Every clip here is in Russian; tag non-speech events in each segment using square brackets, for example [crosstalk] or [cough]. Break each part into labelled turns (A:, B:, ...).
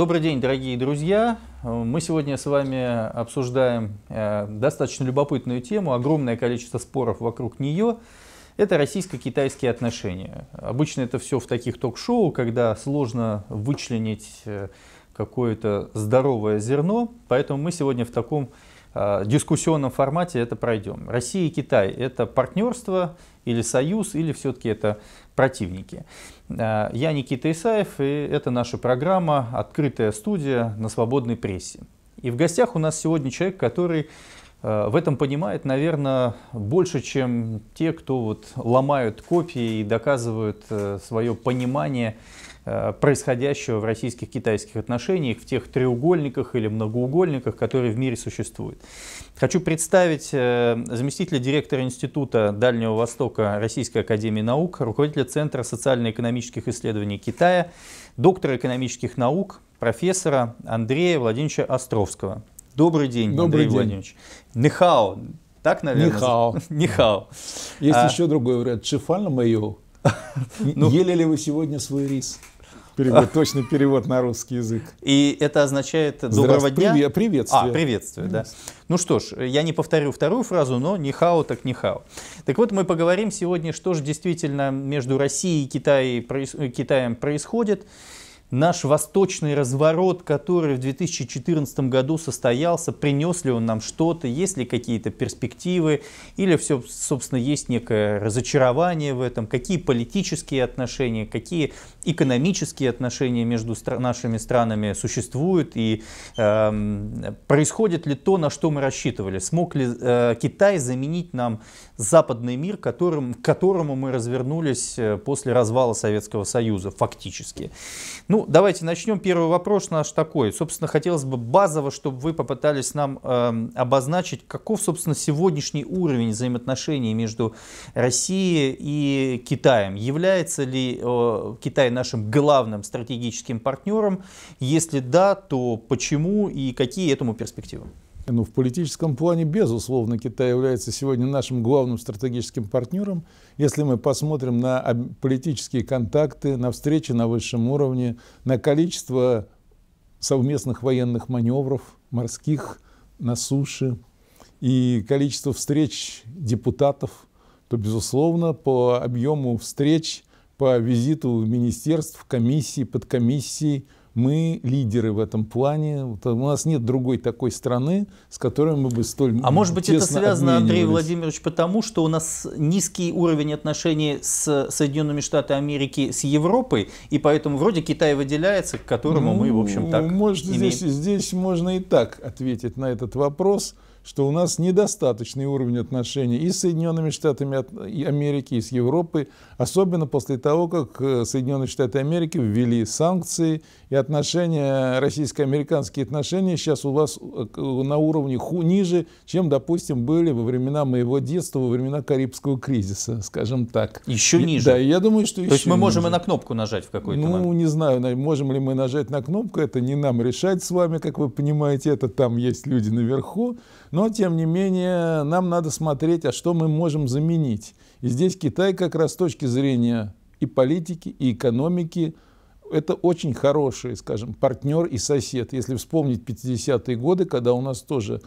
A: Добрый день, дорогие друзья! Мы сегодня с вами обсуждаем э, достаточно любопытную тему, огромное количество споров вокруг нее. Это российско-китайские отношения. Обычно это все в таких ток-шоу, когда сложно вычленить э, какое-то здоровое зерно, поэтому мы сегодня в таком э, дискуссионном формате это пройдем. Россия и Китай – это партнерство или союз, или все-таки это противники. Э, я Никита Исаев, и это наша программа «Открытая студия на свободной прессе». И в гостях у нас сегодня человек, который э, в этом понимает, наверное, больше, чем те, кто вот ломают копии и доказывают э, свое понимание – Э, происходящего в российских-китайских отношениях, в тех треугольниках или многоугольниках, которые в мире существуют. Хочу представить э, заместителя директора Института Дальнего Востока Российской Академии Наук, руководителя Центра социально-экономических исследований Китая, доктора экономических наук, профессора Андрея Владимировича Островского. Добрый день, Добрый Андрей день. Владимирович. Нихао, так, наверное? Нихао. [laughs] Нихао. Есть а... еще
B: другой вариант. на мою. [laughs] Ну, Ели ли вы сегодня свой рис? Перевод, а. точный перевод на русский язык. И
A: это означает «доброго дня»? Привет, приветствие. А, приветствие, да. Ну что ж, я не повторю вторую фразу, но не хао так не хао. Так вот, мы поговорим сегодня, что же действительно между Россией и Китаем происходит наш восточный разворот, который в 2014 году состоялся, принес ли он нам что-то, есть ли какие-то перспективы, или все, собственно, есть некое разочарование в этом, какие политические отношения, какие экономические отношения между стра- нашими странами существуют и э, происходит ли то, на что мы рассчитывали? Смог ли э, Китай заменить нам западный мир, которым, к которому мы развернулись э, после развала Советского Союза фактически? Ну, давайте начнем. Первый вопрос наш такой. Собственно, хотелось бы базово, чтобы вы попытались нам э, обозначить, каков, собственно, сегодняшний уровень взаимоотношений между Россией и Китаем. Является ли э, Китай Китай нашим главным стратегическим партнером? Если да,
B: то почему и какие этому перспективы? Ну, в политическом плане, безусловно, Китай является сегодня нашим главным стратегическим партнером. Если мы посмотрим на политические контакты, на встречи на высшем уровне, на количество совместных военных маневров, морских, на суше, и количество встреч депутатов, то, безусловно, по объему встреч по визиту в министерств, комиссии, подкомиссии. Мы лидеры в этом плане. у нас нет другой такой страны, с которой мы бы столь А может быть это связано, Андрей
A: Владимирович, потому что у нас низкий уровень отношений с Соединенными Штатами Америки, с Европой, и поэтому вроде Китай выделяется, к которому ну, мы, в общем, ну, так может, имеем... здесь,
B: здесь можно и так ответить на этот вопрос – что у нас недостаточный уровень отношений и с Соединенными Штатами Америки, и с Европой, особенно после того, как э, Соединенные Штаты Америки ввели санкции, и отношения, российско-американские отношения сейчас у вас э, э, на уровне ху, ниже, чем, допустим, были во времена моего детства, во времена Карибского кризиса, скажем так. Еще ниже? Да, я думаю, что То еще есть мы можем ниже. и на
A: кнопку нажать в
B: какой-то ну, момент? Ну, не знаю, можем ли мы нажать на кнопку, это не нам решать с вами, как вы понимаете, это там есть люди наверху, но, тем не менее, нам надо смотреть, а что мы можем заменить. И здесь Китай как раз с точки зрения и политики, и экономики это очень хороший, скажем, партнер и сосед. Если вспомнить 50-е годы, когда у нас тоже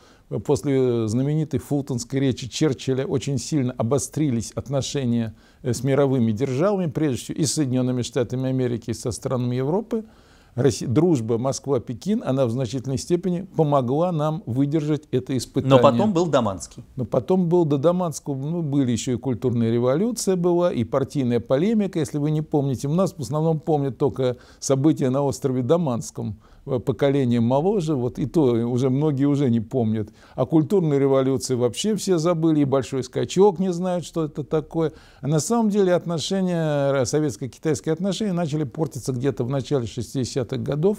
B: после знаменитой фултонской речи Черчилля очень сильно обострились отношения э, с мировыми державами, прежде всего и с Соединенными Штатами Америки, и со странами Европы – дружба Москва-Пекин, она в значительной степени помогла нам выдержать это испытание. Но потом был Даманский. Но потом был до Даманского, ну, были еще и культурная революция была, и партийная полемика, если вы не помните. У нас в основном помнят только события на острове Даманском – Э, поколение моложе, вот и то уже многие уже не помнят. О культурной революции вообще все забыли, и большой скачок не знают, что это такое. А на самом деле отношения, э, советско-китайские отношения начали портиться где-то в начале 60-х годов.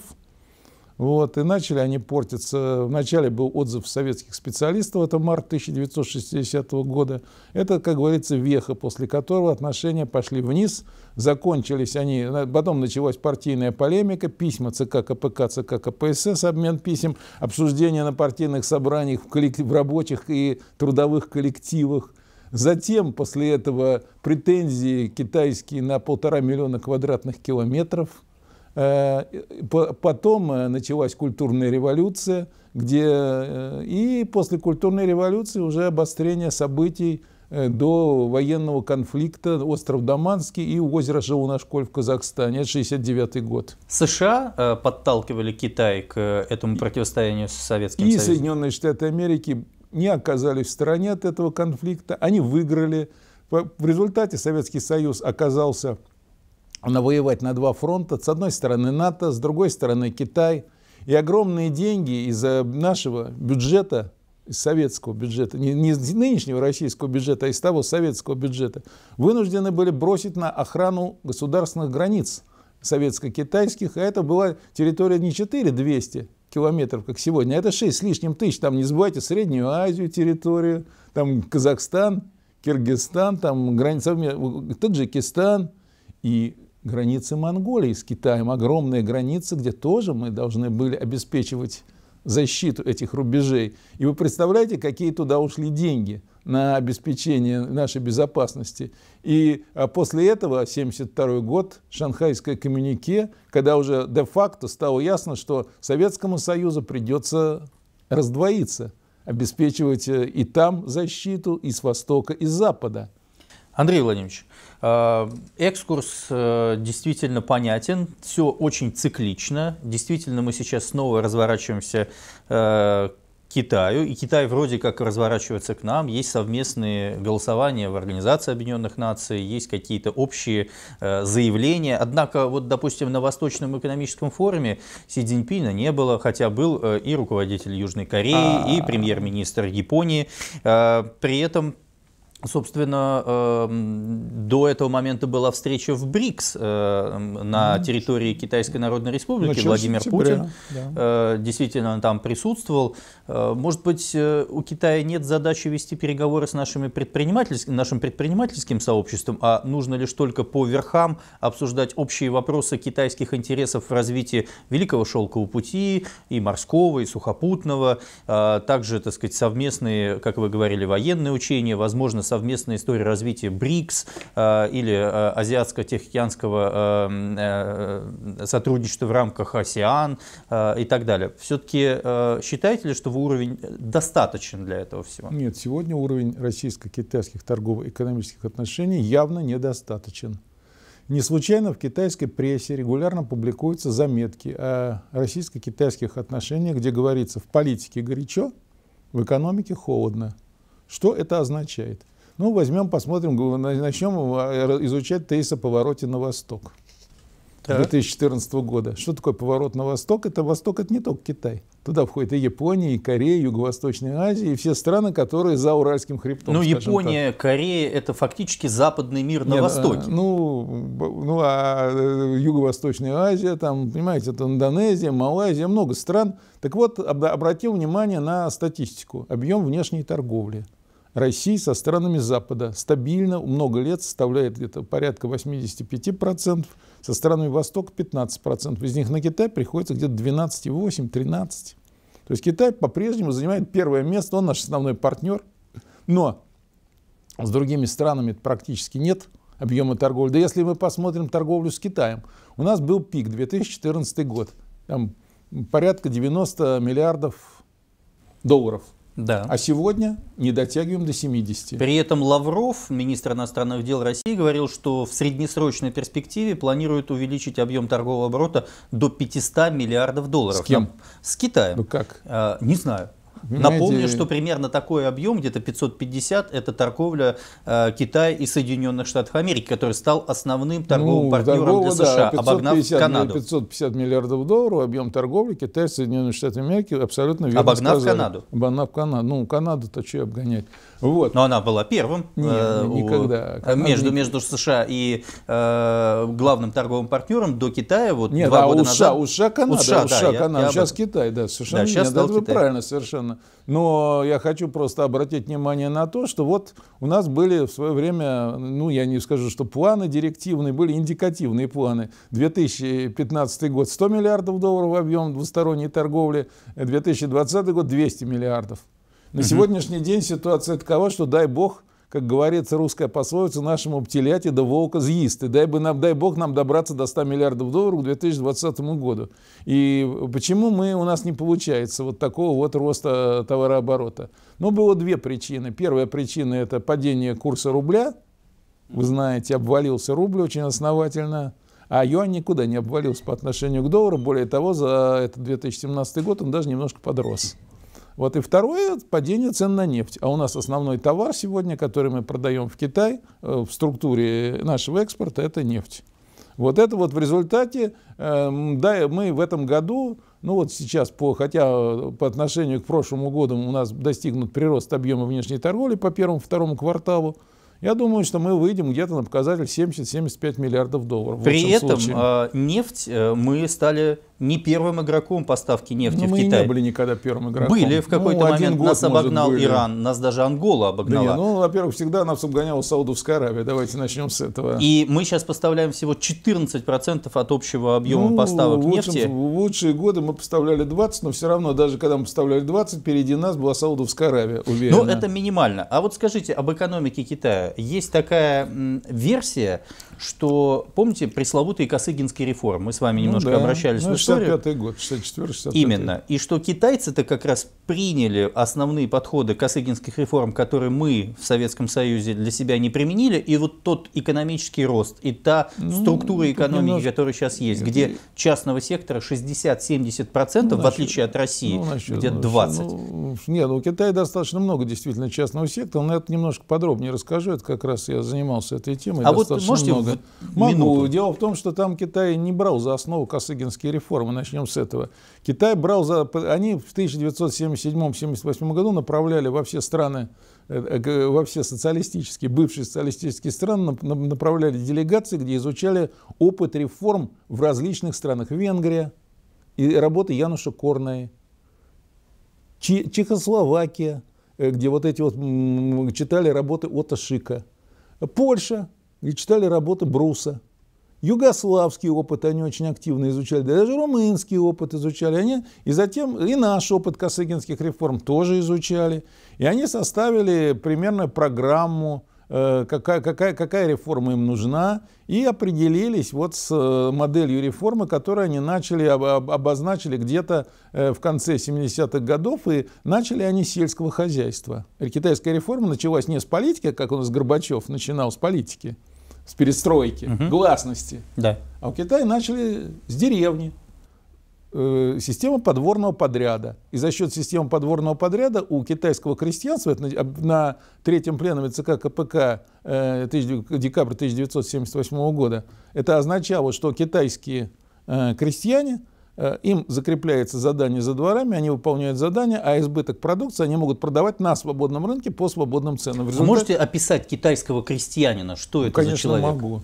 B: Вот, и начали они портиться. Вначале был отзыв советских специалистов, это март 1960 года. Это, как говорится, веха, после которого отношения пошли вниз. Закончились они, потом началась партийная полемика, письма ЦК КПК, ЦК КПСС, обмен писем, обсуждение на партийных собраниях в, коллектив, в рабочих и трудовых коллективах. Затем после этого претензии китайские на полтора миллиона квадратных километров – Э, потом э, началась культурная революция, где э, и после культурной революции уже обострение событий до военного конфликта остров Даманский и озеро Шаунашколь в
A: Казахстане. Это 69 год. США подталкивали Китай к этому противостоянию с Советским и Союзом? И
B: Соединенные Штаты Америки не оказались в стороне от этого конфликта. Они выиграли. В результате Советский Союз оказался навоевать на два фронта. С одной стороны НАТО, с другой стороны Китай. И огромные деньги из э, нашего бюджета, из советского бюджета, не, не из нынешнего российского бюджета, а из того советского бюджета, вынуждены были бросить на охрану государственных границ советско-китайских. А это была территория не 4200 километров, как сегодня, а это 6 с лишним тысяч. Там, не забывайте, Среднюю Азию территорию, там Казахстан, Киргизстан, там граница э, Таджикистан. И границы Монголии с Китаем, огромные границы, где тоже мы должны были обеспечивать защиту этих рубежей. И вы представляете, какие туда ушли деньги на обеспечение нашей безопасности. И а, после этого, 1972 год, шанхайское коммюнике, когда уже де-факто стало ясно, что Советскому Союзу придется раздвоиться, обеспечивать э, и там защиту, и с востока, и с запада. Андрей Владимирович, э, экскурс
A: э, действительно понятен, все очень циклично. Действительно, мы сейчас снова разворачиваемся э, к Китаю, и Китай вроде как разворачивается к нам, есть совместные голосования в Организации Объединенных Наций, есть какие-то общие э, заявления, однако вот, допустим, на Восточном экономическом форуме Си Цзиньпина не было, хотя был э, и руководитель Южной Кореи, а -а -а. и премьер-министр Японии, э, при этом Собственно, эм, до этого момента была встреча в БРИКС э, на территории Китайской Народной Республики. Ну, Владимир сентября, Путин э, действительно там присутствовал. Э, может быть, у Китая нет задачи вести переговоры с нашими предприниматель... нашим предпринимательским сообществом, а нужно лишь только по верхам обсуждать общие вопросы китайских интересов в развитии Великого Шелкового пути и морского, и сухопутного, а также, так сказать, совместные, как вы говорили, военные учения, возможно, совместная история развития БРИКС э, или э, Азиатско-Тихоокеанского э, сотрудничества в рамках АСИАН и так далее. Все-таки считаете ли, что вы уровень достаточен для этого всего?
B: Нет, сегодня уровень российско-китайских торгово-экономических отношений явно недостаточен. Не случайно в китайской прессе регулярно публикуются заметки о российско-китайских отношениях, где говорится в политике горячо, в экономике холодно. Что это означает? Ну, возьмем, посмотрим, начнем а, изучать тезис о повороте на восток. Так. 2014 года. Что такое поворот на восток? Это восток, это не только Китай. Туда входит и Япония, и Корея, и Юго-Восточная Азия, и все страны, которые за Уральским хребтом. Ну, Япония,
A: так. Корея – это фактически западный мир на Нет, ну, востоке.
B: ну, ну, а э, Юго-Восточная Азия, там, понимаете, это Индонезия, Малайзия, много стран. Так вот, обратил внимание на статистику, объем внешней торговли – России со странами Запада стабильно много лет составляет где-то порядка 85%, со странами Востока 15%. Из них на Китай приходится где-то 12,8-13%. То есть Китай по-прежнему занимает первое место, он наш основной партнер. Но с другими странами практически нет объема торговли. Да если мы посмотрим торговлю с Китаем, у нас был пик 2014 год, там порядка 90 миллиардов долларов да. А сегодня не дотягиваем до 70.
A: При этом Лавров, министр иностранных дел России, говорил, что в среднесрочной перспективе планирует увеличить объем торгового оборота до 500 миллиардов долларов. С кем? Там, с Китаем. Ну как? А, не знаю. Знаете... Напомню, что примерно такой объем, где-то 550, это торговля э, Китая и Соединенных Штатов Америки, который стал основным ну, торговым ну, партнером торговля, для США, да, 550, обогнав Канаду.
B: 550 миллиардов долларов объем торговли Китая и Соединенных Штатов Америки, абсолютно верно Обогнав сказали. Канаду. Обогнав Канаду. Ну, Канаду-то что обгонять? Вот. Но она была первым. Нет, э, ну, никогда. Э, между,
A: между США и э, главным торговым партнером до Китая вот Нет, два а года у США, назад. У США Канада, у США, да, Канада. Я, сейчас об... Китай,
B: да, совершенно. Да, сейчас Нет, это вы правильно совершенно. Но я хочу просто обратить внимание на то, что вот у нас были в свое время, ну я не скажу, что планы директивные, были индикативные планы. 2015 год 100 миллиардов долларов объем двусторонней торговли, 2020 год 200 миллиардов. На сегодняшний день ситуация такова, что дай бог, как говорится русская пословица, нашему птеляти до да волка съест. И дай, бы нам, дай бог нам добраться до 100 миллиардов долларов к 2020 году. И почему мы, у нас не получается вот такого вот роста э, товарооборота? Ну, было две причины. Первая причина – это падение курса рубля. Вы знаете, обвалился рубль очень основательно. А юань никуда не обвалился по отношению к доллару. Более того, за этот 2017 год он даже немножко подрос. Вот. И второе – падение цен на нефть. А у нас основной товар сегодня, который мы продаем в Китай, э, в структуре нашего экспорта – это нефть. Вот это вот в результате, эм, да, мы в этом году, ну вот сейчас, по, хотя э, по отношению к прошлому году у нас достигнут прирост объема внешней торговли по первому-второму кварталу, я думаю, что мы выйдем где-то на показатель 70-75 миллиардов долларов. При этом случае. Э,
A: нефть мы стали не первым игроком поставки нефти ну, в мы Китай. Мы не были никогда первым игроком. Были, в какой-то ну, момент год, нас обогнал может, Иран, нас
B: даже Ангола обогнала. Да нет, ну, во-первых, всегда нас обгоняла Саудовская Аравия, давайте начнем с этого.
A: И мы сейчас поставляем всего 14% от общего объема ну, поставок в лучшем, нефти. В
B: лучшие годы мы поставляли 20, но все равно, даже когда мы поставляли 20, впереди нас была Саудовская Аравия, уверена. Ну, это минимально. А
A: вот скажите, об экономике Китая есть такая версия, что, помните, пресловутые Косыгинские реформы, мы с вами ну немножко ну, да. обращались ну, в историю. 65 год,
B: 64 65 Именно.
A: И что китайцы-то как раз приняли основные подходы Косыгинских реформ, которые мы в Советском Союзе для себя не применили, и вот тот экономический рост, и та ну, структура экономики, немножко... которая сейчас есть, Нет, где частного сектора 60-70%, ну, в отличие от России, ну, насчет, где 20%. Ну,
B: не, ну, у Китая достаточно много действительно частного сектора, но я это немножко подробнее расскажу, это как раз я занимался этой темой. А вот можете много много м-м, Могу. минут. Дело в том, что там Китай не брал за основу косыгинские реформы. Начнем с этого. Китай брал за... Они в 1977-78 году направляли во все страны э, э, во все социалистические, бывшие социалистические страны направляли делегации, где изучали опыт реформ в различных странах. Венгрия и работы Януша Корной. Чехословакия, э, где вот эти вот читали работы Отто Шика, Польша, и читали работы Бруса. Югославский опыт они очень активно изучали, даже румынский опыт изучали. Они, и затем и наш опыт косыгинских реформ тоже изучали. И они составили примерно программу, э, какая, какая, какая реформа им нужна, и определились вот с э, моделью реформы, которую они начали, обозначили где-то э, в конце 70-х годов, и начали они с сельского хозяйства. Китайская реформа началась не с политики, как у нас Горбачев начинал с политики, с перестройки, угу. гласности. Да. А у Китая начали с деревни. Э, система подворного подряда. И за счет системы подворного подряда у китайского крестьянства это на, на третьем пленуме ЦК КПК э, 19, декабрь 1978 года это означало, что китайские э, крестьяне – Э, им закрепляется задание за дворами, они выполняют задание, а избыток продукции они могут продавать на свободном рынке по свободным ценам. Результате... Можете описать китайского крестьянина, что ну, это конечно, за человек? Конечно, могу.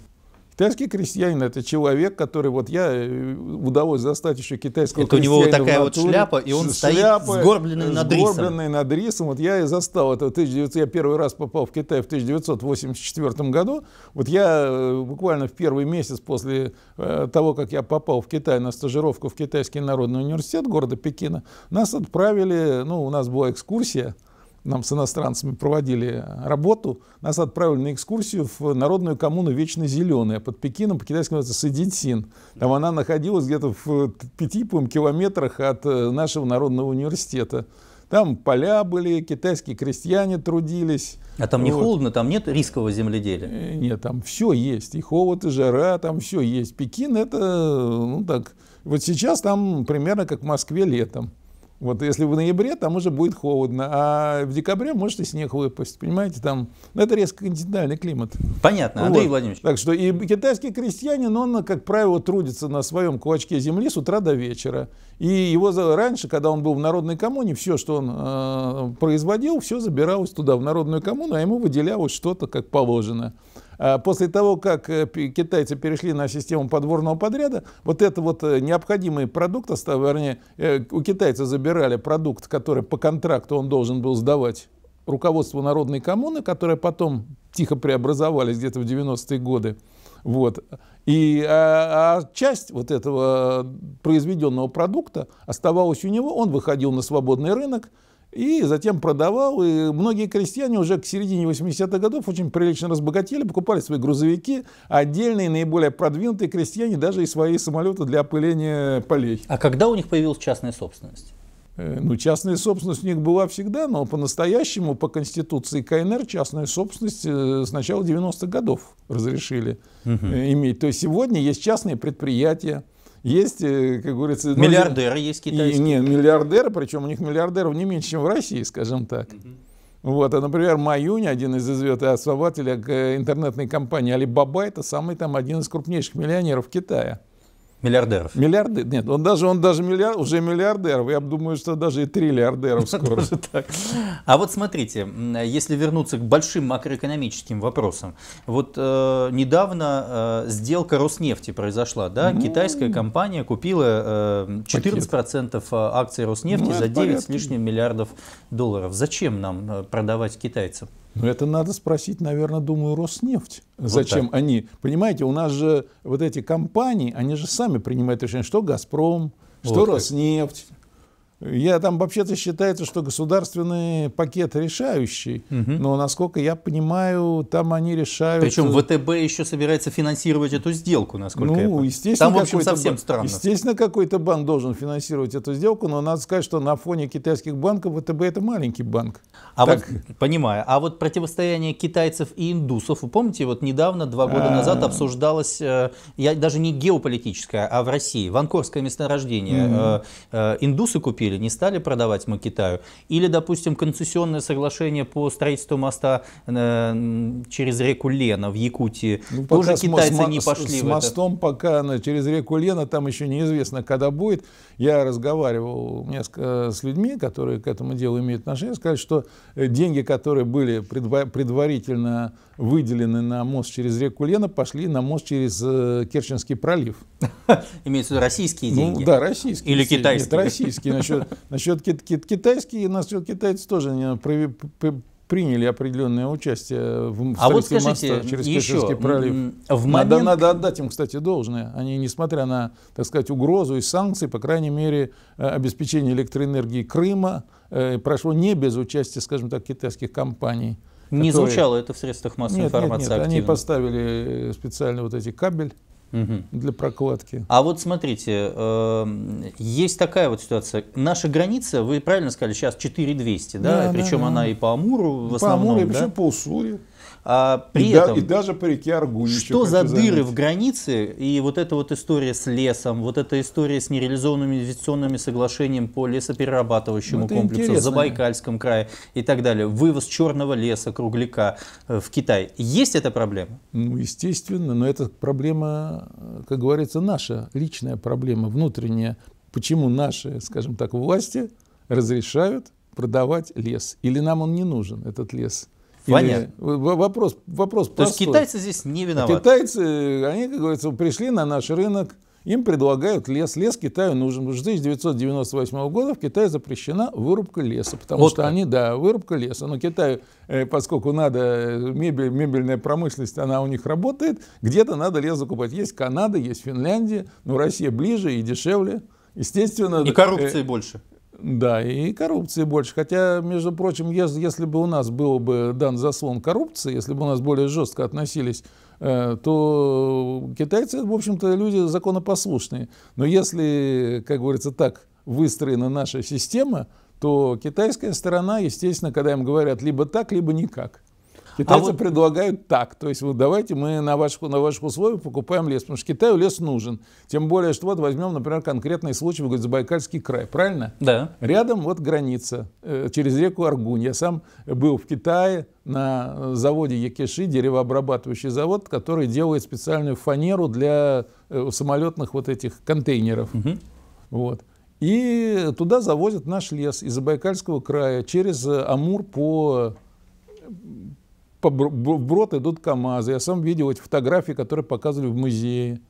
B: Китайский крестьянин – это человек, который, вот я э, удалось застать еще китайского это крестьянина. у него такая вот шляпа, и он шляпа, стоит сгорбленный над рисом. Сгорбленный над рисом. Вот я и застал это. 1900, я первый раз попал в Китай в 1984 году. Вот я э, буквально в первый месяц после э, того, как я попал в Китай на стажировку в Китайский народный университет города Пекина, нас отправили, ну, у нас была экскурсия – нам с иностранцами проводили работу, нас отправили на экскурсию в народную коммуну Вечно Зеленая под Пекином, по-китайски называется Сидинсин. Там она находилась где-то в э, пяти километрах от э, нашего народного университета. Там поля были, китайские крестьяне трудились. А там не вот. холодно, там нет рискового земледелия? Э, нет, там все есть. И холод, и жара, там все есть. Пекин это, ну так, вот сейчас там примерно как в Москве летом. Вот если в ноябре, там уже будет холодно, а в декабре может и снег выпасть, понимаете, там, ну, это резко континентальный климат. Понятно, вот. Владимирович. Так что и китайский крестьянин, он, как правило, трудится на своем кулачке земли с утра до вечера. И его раньше, когда он был в народной коммуне, все, что он э, производил, все забиралось туда, в народную коммуну, а ему выделялось что-то, как положено. А, после того, как э, китайцы перешли на систему подворного подряда, вот это вот э, необходимый продукт, вернее, э, у китайцев забирали продукт, который по контракту он должен был сдавать руководству народной коммуны, которая потом тихо преобразовались где-то в 90-е годы. Вот. И, а, а часть вот этого произведенного продукта оставалась у него, он выходил на свободный рынок, и затем продавал. И многие крестьяне уже к середине 80-х годов очень прилично разбогатели, покупали свои грузовики, отдельные, наиболее продвинутые крестьяне даже и свои самолеты для опыления полей. А когда у них появилась частная собственность? Э, ну, частная собственность у них была всегда, но по-настоящему, по Конституции КНР, частную собственность э, с начала 90-х годов разрешили угу. иметь. То есть сегодня есть частные предприятия, есть, э, как говорится... Ну, миллиардеры ну, есть китайские. И, не, миллиардеры, причем у них миллиардеров не меньше, чем в России, скажем так. Угу. Вот, а, например, Маюнь, один из известных основателей э, интернетной компании Alibaba, это самый там один из крупнейших миллионеров Китая. Миллиардеров. Миллиарды, нет, он даже, он даже миллиард, уже миллиардеров, я думаю, что даже и триллиардеров [laughs] скоро. А вот смотрите, если вернуться
A: к большим макроэкономическим вопросам, вот э, недавно э, сделка Роснефти произошла, да, ну. китайская компания купила э, 14% э, акций Роснефти ну, за 9 порядка. с лишним миллиардов долларов. Зачем нам продавать китайцам?
B: Ну, это надо спросить, наверное, думаю, Роснефть. Зачем вот они? Понимаете, у нас же вот эти компании, они же сами принимают решение, что «Газпром», что вот «Роснефть». Как. Я там вообще-то считается, что государственный пакет решающий, угу. но насколько я понимаю, там они решают. Причем
A: ВТБ еще собирается финансировать эту сделку, насколько ну, я понимаю. естественно, там в общем совсем банк, странно. Естественно,
B: какой-то банк должен финансировать эту сделку, но надо сказать, что на фоне китайских банков ВТБ это маленький банк. А так... вот
A: понимаю. А вот противостояние китайцев и индусов, вы помните, вот недавно два года а... назад обсуждалось, э, я даже не геополитическое, а в России, ванкорское месторождение, угу. индусы купили обсудили, не стали продавать мы Китаю? Или, допустим, концессионное соглашение по строительству моста э, через реку Лена в Якутии, ну, тоже китайцы не пошли с, в С мостом
B: пока ну, через реку Лена, там еще неизвестно, когда будет. Я разговаривал с людьми, которые к этому делу имеют отношение, сказать что э, деньги, которые были предварительно выделены на мост через реку Лена, пошли на мост через э, Керченский пролив.
A: [laughs] Имеется в виду российские ну деньги? Ну, да, российские. Или китайские? Нет, российские. Насчет,
B: [laughs] насчет кит, кит, китайские, насчет китайцев тоже не, э, при, при, приняли определенное участие в а вот скажите, моста через еще, Керченский пролив. В момент... надо, надо отдать им, кстати, должное. Они, несмотря на, так сказать, угрозу и санкции, по крайней мере, э, обеспечение электроэнергии Крыма э, прошло не без участия, скажем так, китайских компаний. Не которые... звучало это в средствах массовой нет, информации нет, нет, активно. они поставили э, специально вот эти кабель, угу. для прокладки.
A: А вот смотрите, э, есть такая вот ситуация. Наша граница, вы правильно сказали, сейчас 4200, да? да Причем да, она да. и по Амуру в по основном, Амуру, да? и
B: по Уссури. А, при и, этом, да, и даже по реке Аргунь. Что за дыры заметить. в
A: границе и вот эта вот история с лесом, вот эта история с нереализованными инвестиционными соглашениями по лесоперерабатывающему ну, комплексу интересно. в Забайкальском крае и так далее, вывоз черного леса, кругляка э, в Китай. Есть эта проблема?
B: Ну, естественно, но это проблема, э, как говорится, наша личная проблема, внутренняя. Почему наши, скажем так, власти разрешают продавать лес? Или нам он не нужен, этот лес? Понятно. Или вопрос, вопрос То простой. есть китайцы здесь не а виноваты? Китайцы, они, как говорится, пришли на наш рынок, им предлагают лес. Лес Китаю нужен. С 1998 года в Китае запрещена вырубка леса, потому вот что так. они, да, вырубка леса. Но Китаю, э, поскольку надо, э, мебель, мебельная промышленность, она у них работает, где-то надо лес закупать. Есть Канада, есть Финляндия, но Россия ближе и дешевле. Естественно, и э, коррупции э, больше. Да, и коррупции больше. Хотя, между прочим, если, если бы у нас был бы дан заслон коррупции, если бы у нас более жестко относились, э, то китайцы, в общем-то, люди законопослушные. Но если, как говорится, так выстроена наша система, то китайская сторона, естественно, когда им говорят либо так, либо никак – Китайцы а вот... предлагают так, то есть вот давайте мы на ваших, на ваших условиях покупаем лес, потому что Китаю лес нужен. Тем более, что вот возьмем, например, конкретный случай, вы говорите, Забайкальский край, правильно? Да. Рядом вот граница, э, через реку Аргунь. Я сам был в Китае на заводе Якиши, деревообрабатывающий завод, который делает специальную фанеру для э, самолетных вот этих контейнеров. Угу. Вот. И туда завозят наш лес из Забайкальского края через Амур по в брод идут КАМАЗы. Я сам видел эти фотографии, которые показывали в музее.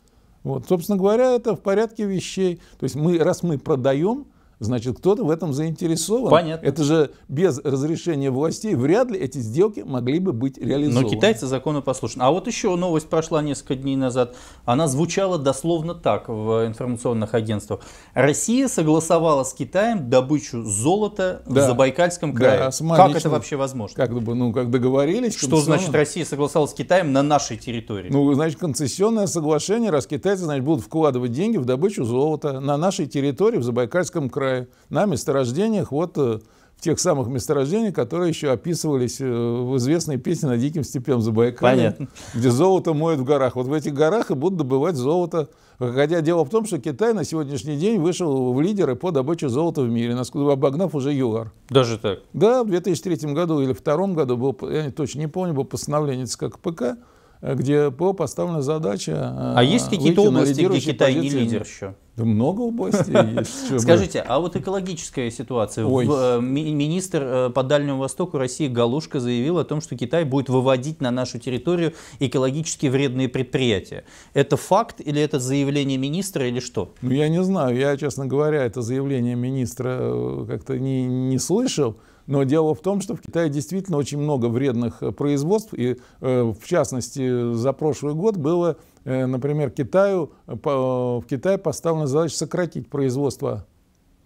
B: Вот, собственно говоря, это в порядке вещей. То есть мы, раз мы продаем, значит, кто-то в этом заинтересован. Понятно. Это же без разрешения властей вряд ли эти сделки могли
A: бы быть реализованы. Но китайцы законопослушны. А вот еще новость прошла несколько дней назад. Она звучала дословно так в информационных агентствах. Россия согласовала с Китаем добычу золота да. в Забайкальском крае. Да, как это вообще возможно? Как, ну, как договорились. Что значит Россия согласовалась с Китаем на нашей территории?
B: Ну, значит, концессионное соглашение, раз китайцы, значит, будут вкладывать деньги в добычу золота на нашей территории в Забайкальском крае краю, на месторождениях, вот э, в тех самых месторождениях, которые еще описывались э, в известной песне «На диким степем за Байкале», где золото моют в горах. Вот в этих горах и будут добывать золото. Хотя дело в том, что Китай на сегодняшний день вышел в лидеры по добыче золота в мире, насколько обогнав уже ЮАР. Даже так? Да, в 2003 году или в 2002 году, был, я точно не помню, было постановление ЦК КПК, Э, где была поставлена задача А э, есть какие-то области, где Китай не лидер еще? Да много областей [laughs] Скажите,
A: а вот экологическая ситуация. Ой. Э, министр по Дальнему Востоку России Галушка заявил о том, что Китай будет выводить на нашу территорию экологически вредные предприятия. Это факт или
B: это заявление министра или что? Ну я не знаю. Я, честно говоря, это заявление министра как-то не, не слышал. Но дело в том, что в Китае действительно очень много вредных э, производств, и э, в частности за прошлый год было, э, например, Китаю, в Китае поставлена задача сократить производство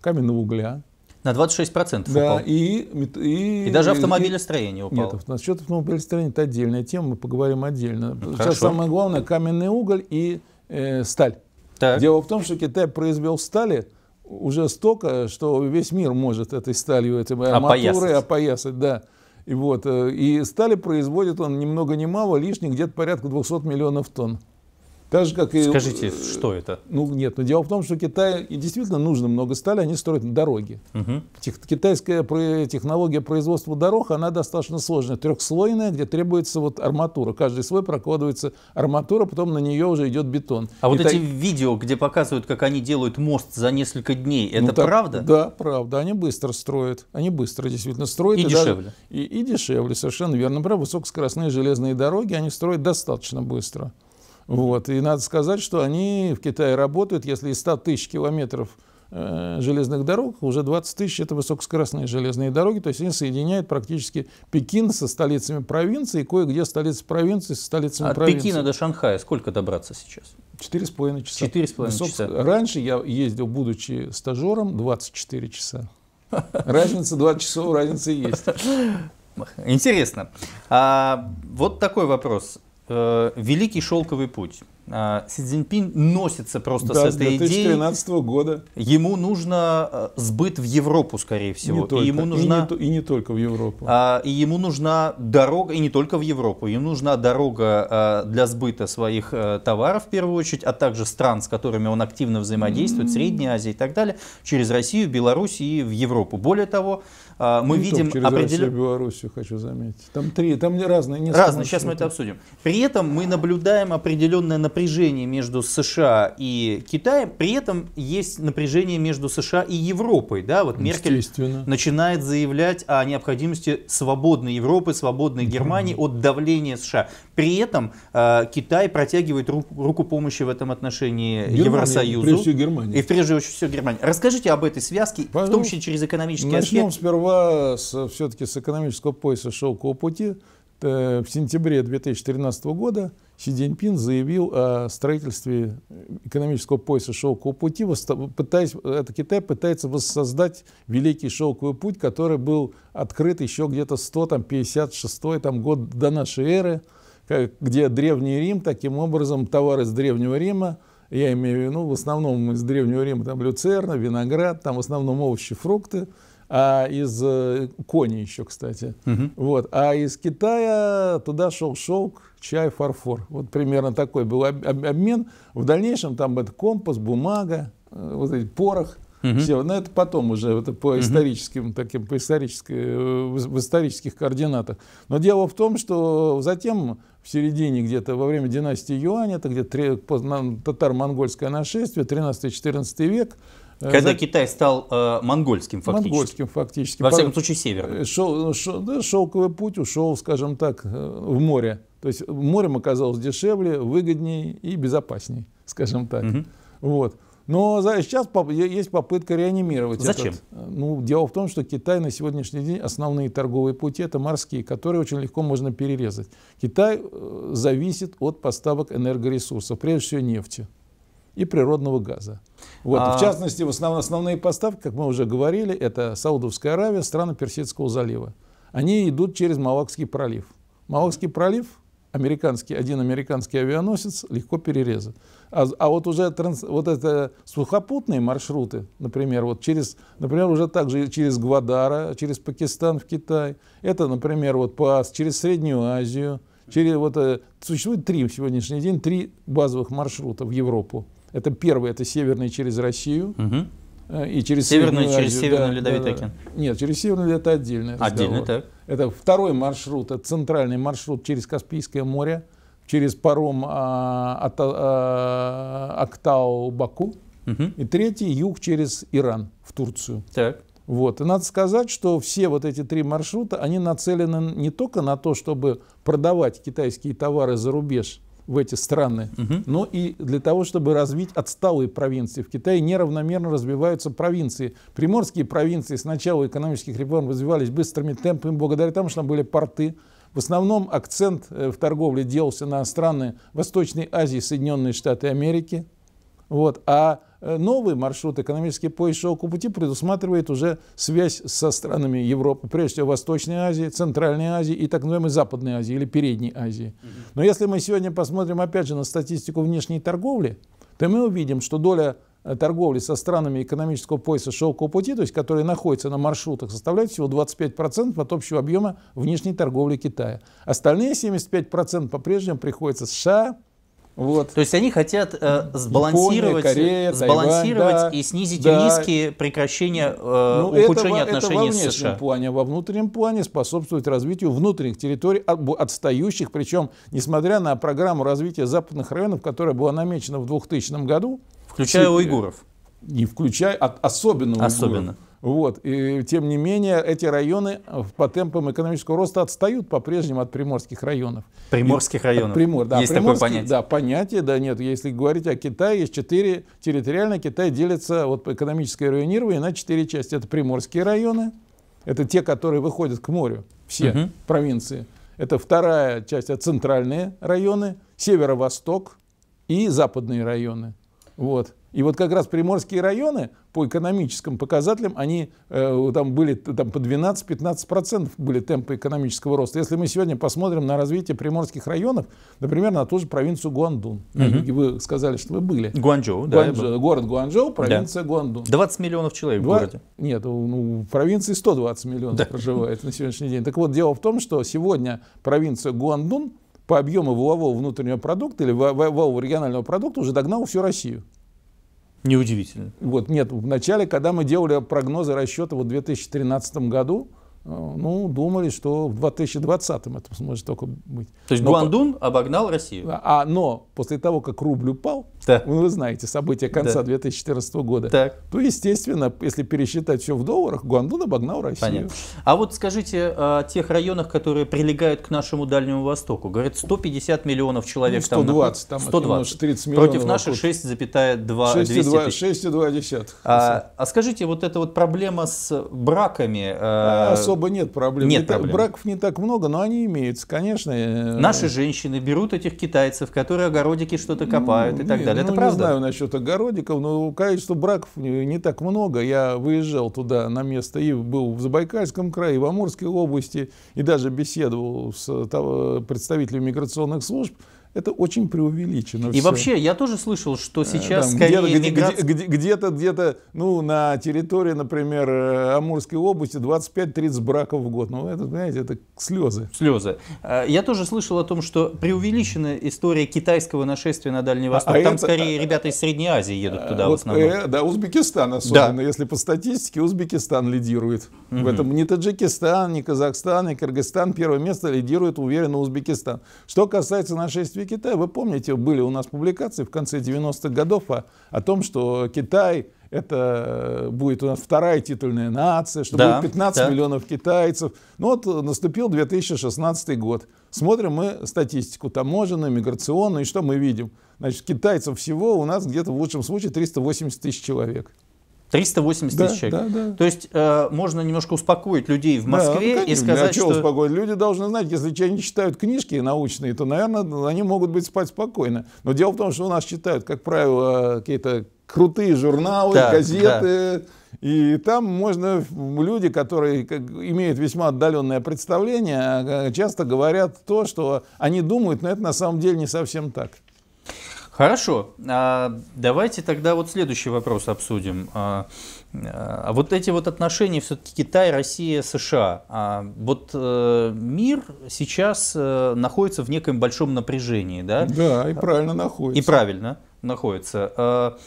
B: каменного угля, на 26% да, упал. И, и, и даже автомобилестроение и, упало. Нет, насчет автомобилестроения это отдельная тема, мы поговорим отдельно. Ну, Сейчас хорошо. самое главное каменный уголь и э, сталь. Так. Дело в том, что Китай произвел стали уже столько, что весь мир может этой сталью, этой арматурой опоясать. да. И вот, э, и стали производит он немного много ни мало, лишний где-то порядка 200 миллионов тонн. Так же, как Скажите, и... Скажите, э, что это? Ну, нет, но ну, дело в том, что Китаю и действительно нужно много стали, они строят дороги. Угу. китайская технология производства дорог, она достаточно сложная, трехслойная, где требуется вот арматура. Каждый слой прокладывается арматура, потом на нее уже идет бетон. А и вот эти
A: видео, где показывают, как они делают мост за несколько дней, ну это ну, так, правда? Да,
B: правда. Они быстро строят. Они быстро действительно строят. И, и дешевле. Даже, и, и дешевле, совершенно верно. Правда, высокоскоростные железные дороги они строят достаточно быстро. Вот. И надо сказать, что они в Китае работают, если из 100 тысяч километров э, железных дорог, уже 20 тысяч – это высокоскоростные железные дороги, то есть они соединяют практически Пекин со столицами провинции, и кое-где столицы провинции со столицами От провинции. От Пекина до Шанхая сколько добраться сейчас? Четыре с половиной часа. Четыре с половиной часа. Раньше я ездил, будучи стажером, 24 часа. Разница 20 часов, разница есть. [laughs] Интересно.
A: А, вот такой вопрос. Э, великий шелковый путь. А, Си Цзиньпинь носится просто да, с этой 2013 идеей. года. Ему нужно э, сбыт в Европу, скорее всего. Не и только, ему нужна
B: и не, и не только в Европу.
A: А, и ему нужна дорога и не только в Европу. Ему нужна дорога а, для сбыта своих а, товаров в первую очередь, а также стран, с которыми он активно взаимодействует, mm-hmm. Средняя Азия и так далее, через Россию, Беларусь и в Европу. Более того, а, мы не видим через определ... Россию,
B: Белоруссию, хочу заметить. Там три, там разные. Разные. Сейчас мы это обсудим.
A: При этом мы наблюдаем определенное напряжение между США и Китаем, при этом есть напряжение между США и Европой. Да? Вот Меркель начинает заявлять о необходимости свободной Европы, свободной Германии от давления США. При этом э, Китай протягивает ру- руку помощи в этом отношении Германия, Евросоюзу. Прежде всего Германия. И прежде всего Германии. Расскажите об этой связке, Пожалуйста. в том числе через экономический Начнем аспект. Начнем
B: сперва с, все-таки с экономического пояса шелкового пути. В сентябре 2013 года Си Цзиньпин заявил о строительстве экономического пояса шелкового пути, пытаясь, э, это Китай пытается воссоздать великий шелковый путь, который был открыт еще где-то 156 там, год до нашей эры, где Древний Рим, таким образом, товары из Древнего Рима, я имею в виду, ну, в основном из Древнего Рима, там, люцерна, виноград, там, в основном овощи, фрукты, а из э, кони еще, кстати. Угу. Вот. А из Китая туда шел шелк, чай, фарфор. Вот примерно такой был обмен. В дальнейшем там это компас, бумага, э, вот эти порох. Все, но это потом уже это по историческим таким по исторической э, в исторических координатах. Но дело в том, что затем в середине где-то во время династии Юань, это где-то татаро-монгольское нашествие, 13-14 век, Э, Когда за...
A: Китай стал э, монгольским фактически. Монгольским фактически. Во всяком случае
B: север э, Шел, э, шел, да, шелковый путь ушел, скажем так, в море. То есть морем оказалось дешевле, выгоднее и безопаснее, скажем так. Угу. Вот. Но сейчас есть попытка реанимировать Зачем? Этот. Ну, дело в том, что Китай на сегодняшний день основные торговые пути это морские, которые очень легко можно перерезать. Китай зависит от поставок энергоресурсов, прежде всего нефти и природного газа. Вот. А... В частности, в основном, основные поставки, как мы уже говорили, это Саудовская Аравия, страны Персидского залива. Они идут через Малакский пролив. Малакский пролив американский, один американский авианосец легко перерезать. А, а вот уже транс, вот это сухопутные маршруты, например, вот через, например, уже также через Гвадара, через Пакистан в Китай, это, например, вот по, через Среднюю Азию, через вот э, существует три в сегодняшний день три базовых маршрута в Европу. Это первый, это северный через Россию. Угу. И через Северный, Северную через Азию, Северный да, Ледовитый да, океан. Нет, через Северный это отдельно. Отдельно, так. Это второй маршрут, это центральный маршрут через Каспийское море, через паром а, от, а, Актау-Баку. Угу. И третий юг через Иран в Турцию. Так. Вот. И надо сказать, что все вот эти три маршрута, они нацелены не только на то, чтобы продавать китайские товары за рубеж, в эти страны, угу. Ну но и для того, чтобы развить отсталые провинции. В Китае неравномерно развиваются провинции. Приморские провинции с начала экономических реформ развивались быстрыми темпами благодаря тому, что там были порты. В основном акцент э, в торговле делался на страны Восточной Азии, Соединенные Штаты Америки. Вот. А Э, новый маршрут экономический поезд широкого пути предусматривает уже связь со странами Европы, прежде всего Восточной Азии, Центральной Азии и так называемой Западной Азии или Передней Азии. Но если мы сегодня посмотрим опять же на статистику внешней торговли, то мы увидим, что доля э, торговли со странами экономического пояса шелкового пути, то есть которые находятся на маршрутах, составляет всего 25% от общего объема внешней торговли Китая. Остальные 75% по-прежнему приходится США, вот. То есть они хотят э, сбалансировать, Япония, Корея, сбалансировать Тайвань, да, и снизить да. риски
A: прекращения э, ну, ухудшения это, отношений это во с США.
B: Плане, во внутреннем плане способствовать развитию внутренних территорий а, отстающих, причем несмотря на программу развития западных районов, которая была намечена в 2000 году. Включая уйгуров. Не включая, а, особенно, особенно. уйгуров. Вот. И, тем не менее, эти районы э, по темпам экономического роста отстают по-прежнему от приморских районов. Приморских и, районов. Примор, да, есть такое понятие. Да, понятие, да нет. Если говорить о Китае, есть четыре, территориально Китай делится, вот по экономической районирование на четыре части. Это приморские районы, это те, которые выходят к морю, все угу. провинции. Это вторая часть, это центральные районы, северо-восток и западные районы. Вот. И вот как раз приморские районы по экономическим показателям, они э, там были там, по 12-15% были темпы экономического роста. Если мы сегодня посмотрим на развитие приморских районов, например, на ту же провинцию Гуандун, угу. вы сказали, что вы были.
A: Гуанчжоу, да. город Гуанчжоу, провинция да. Гуандун. 20
B: миллионов человек Два... в городе. Нет, ну, в провинции 120 миллионов да. проживает на сегодняшний день. Так вот, дело в том, что сегодня провинция Гуандун по объему валового внутреннего продукта или валового регионального продукта уже догнал всю Россию.
A: Неудивительно.
B: Вот, нет, в начале, когда мы делали прогнозы расчета вот в 2013 году, э, ну, думали, что в 2020 это сможет только быть. То есть но, Гуандун
A: обогнал Россию?
B: А, но после того, как рубль упал, да. вы знаете, события конца да. 2014 года, так. то, естественно, если пересчитать все в долларах, Гуандун обогнал Россию. Понятно.
A: А вот скажите о тех районах, которые прилегают к нашему Дальнему Востоку. Говорят, 150 миллионов человек ну, 120, там 120, там 120. 30 миллионов. Против наших 6,2
B: 6,2.
A: А, а скажите, вот эта вот проблема с браками... А, особо нет проблем. Нет проблем. браков
B: не так много, но они имеются, конечно.
A: Э, Наши женщины берут этих китайцев, которые огородики что-то копают ну, и так нет, далее далее. Ну, это правда? Не знаю
B: насчет огородиков, но количество браков не, так много. Я выезжал туда на место и был в Забайкальском крае, и в Амурской области, и даже беседовал с представителями миграционных служб это очень преувеличено. И все. вообще, я тоже слышал, что э, сейчас Там, где-то, миграция... где-то, где-то, где-то, ну, на территории, например, э, Амурской области 25-30 браков в год. Ну, это, знаете, это слезы.
A: Слезы. Э, я тоже слышал о том, что преувеличена история китайского нашествия на Дальний а, а Восток. А, Там это... скорее а, ребята из Средней Азии едут туда вот, в основном. Э, да,
B: Узбекистан особенно. Да. Если по статистике, Узбекистан лидирует. Угу. В этом не Таджикистан, не Казахстан, не Кыргызстан. Первое место лидирует уверенно Узбекистан. Что касается нашествия принципе, Китая. Вы помните, были у нас публикации в конце 90-х годов о, о том, что Китай это э, будет у нас вторая титульная нация, что да, будет 15 да. миллионов китайцев. Ну вот э, наступил 2016 год. Смотрим мы статистику таможенную, миграционную, и что мы видим? Значит, китайцев всего у нас где-то в лучшем случае 380 тысяч человек. 380 да, тысяч человек. Да, да. То есть э,
A: можно немножко успокоить людей в Москве да, ну, и сказать, для а что...
B: успокоить? Люди должны знать, если они читают книжки научные, то, наверное, они могут быть спать спокойно. Но дело в том, что у нас читают, как правило, какие-то крутые журналы, да, газеты. Да. И там можно, люди, которые как, имеют весьма отдаленное представление, а, а, часто говорят то, что они думают, но это на самом деле не совсем так. Хорошо, а
A: давайте тогда вот следующий вопрос обсудим. А, а вот эти вот отношения все-таки Китай, Россия, США. А вот э, мир сейчас э, находится в неком большом напряжении, да? Да, и правильно находится. И правильно находится. А,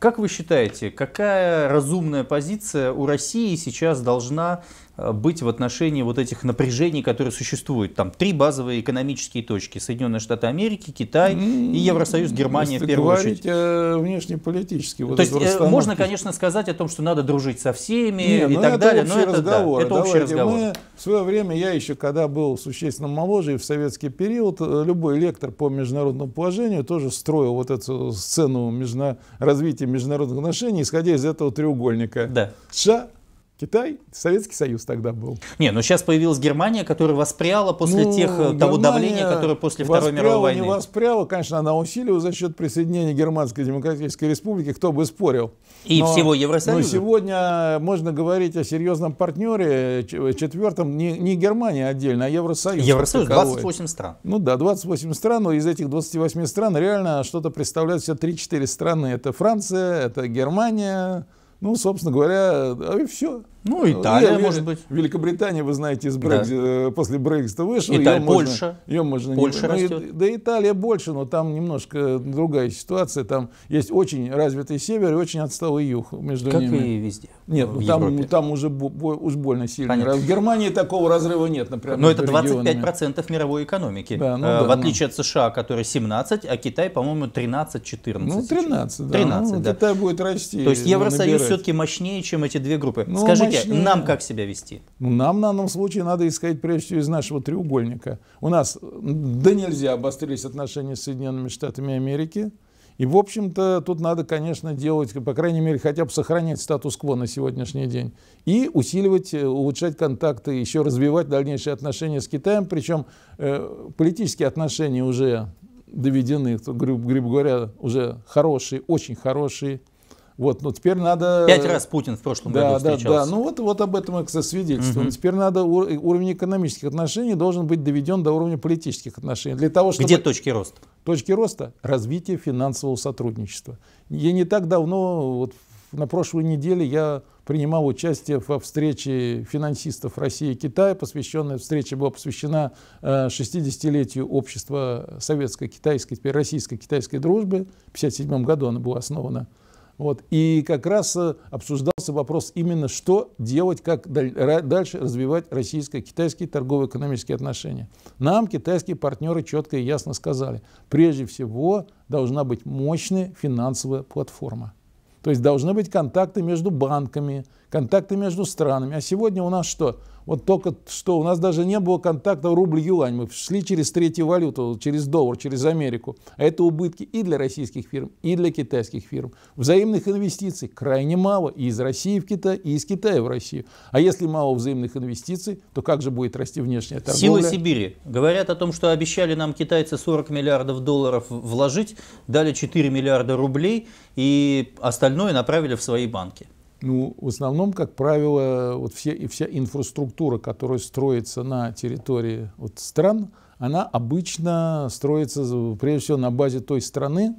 A: как вы считаете, какая разумная позиция у России сейчас должна Э, быть в отношении вот этих напряжений, которые существуют. Там три базовые экономические точки. Соединенные Штаты Америки, Китай ну, и Евросоюз, Германия Если в первую очередь.
B: о внешнеполитических вот То есть э, расстановке. можно,
A: конечно, сказать о том, что надо дружить со всеми Не, и ну, так далее, но это, разговор. Да, это Давайте, общий разговор. Мы,
B: в свое время я еще, когда был существенно моложе и в советский период, э, любой лектор по международному положению тоже строил вот эту сцену междуна... развития международных отношений, исходя из этого треугольника. Да. США, Китай, Советский Союз тогда был.
A: Не, но ну сейчас появилась Германия, которая воспряла после ну, тех, э, Германия того давления, которое после Второй мировой войны. не
B: воспряла, конечно, она усилила за счет присоединения Германской Демократической Республики, кто бы спорил. И но, всего Евросоюза. Но ну, сегодня можно говорить о серьезном партнере, четвертом, не, не Германия отдельно, а Евросоюз. Евросоюз, 28 стран. Ну да, 28 стран, но из этих 28 стран реально что-то представляют все 3-4 страны. Это Франция, это Германия, ну, собственно говоря, а и все. Ну, Италия, я, может быть. Великобритания, вы знаете, из Брекзи, да. Э, после Брексита вышла. Италия, ее Польша. Можно, ее можно Польша не... растет. Ну, и, да, Италия больше, но там немножко другая ситуация. Там есть очень развитый север и очень отсталый юг между как ними. Как и везде. Нет, в ну, там, там уже уж больно сильно. Понятно. В Германии такого разрыва нет, например. Но это 25% регионами. мировой экономики. Да, ну, э, да, в ну. отличие
A: ну. от США, который 17, а Китай, по-моему, 13-14. Ну, 13, да. 13, ну, да. Китай будет расти. То есть Евросоюз набирать. все-таки мощнее, чем эти две группы. Ну, Скажите, Скажите, нам как себя вести?
B: Ну, нам в данном случае надо искать прежде всего из нашего треугольника. У нас да нельзя обострились отношения с Соединенными Штатами Америки. И, в общем-то, тут надо, конечно, делать, по крайней мере, хотя бы сохранять статус-кво на сегодняшний день. И усиливать, э, улучшать контакты, еще развивать дальнейшие отношения с Китаем. Причем э, политические отношения уже доведены, грубо говоря, уже хорошие, очень хорошие. Вот, но теперь надо... Пять раз Путин в прошлом да, году встречался. Да, да, ну вот, вот об этом это свидетельство. Угу. теперь надо ур... уровень экономических отношений должен быть доведен до уровня политических отношений. Для того, чтобы... Где точки роста? Точки роста – развитие финансового сотрудничества. Я не так давно, вот на прошлой неделе я принимал участие во встрече финансистов России и Китая, посвященная встреча была посвящена 60-летию э, общества советско-китайской, теперь российско-китайской дружбы. В 1957 году она была основана. Вот. И как раз э, обсуждался вопрос именно, что делать, как дальше развивать российско-китайские торгово-экономические отношения. Нам китайские партнеры четко и ясно сказали, прежде всего должна быть мощная финансовая платформа. То есть должны быть контакты между банками, контакты между странами. А сегодня у нас что? Вот только что у нас даже не было контакта рубль-юань. Мы шли через третью валюту, через доллар, через Америку. А это убытки и для российских фирм, и для китайских фирм. Взаимных инвестиций крайне мало и из России в Китай, и из Китая в Россию. А если мало взаимных инвестиций, то как же будет расти внешняя торговля? Силы Сибири.
A: Говорят о том, что обещали нам китайцы 40 миллиардов долларов вложить, дали 4 миллиарда рублей и остальное направили в свои банки.
B: Ну, в основном, как правило, вот все, и вся инфраструктура, которая строится на территории вот стран, она обычно строится, прежде всего, на базе той страны,